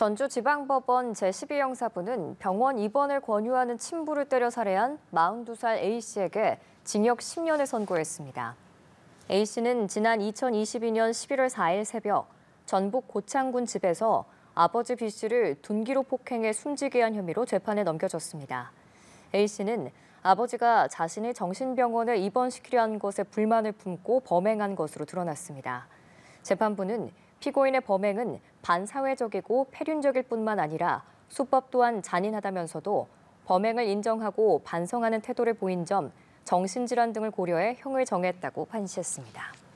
전주지방법원 제12형사부는 병원 입원을 권유하는 친부를 때려 살해한 42살 A씨에게 징역 10년을 선고했습니다. A씨는 지난 2022년 11월 4일 새벽 전북 고창군 집에서 아버지 B씨를 둔기로 폭행해 숨지게 한 혐의로 재판에 넘겨졌습니다. A씨는 아버지가 자신을 정신병원에 입원시키려 한 것에 불만을 품고 범행한 것으로 드러났습니다. 재판부는 피고인의 범행은 반사회적이고 폐륜적일 뿐만 아니라 수법 또한 잔인하다면서도 범행을 인정하고 반성하는 태도를 보인 점 정신질환 등을 고려해 형을 정했다고 판시했습니다.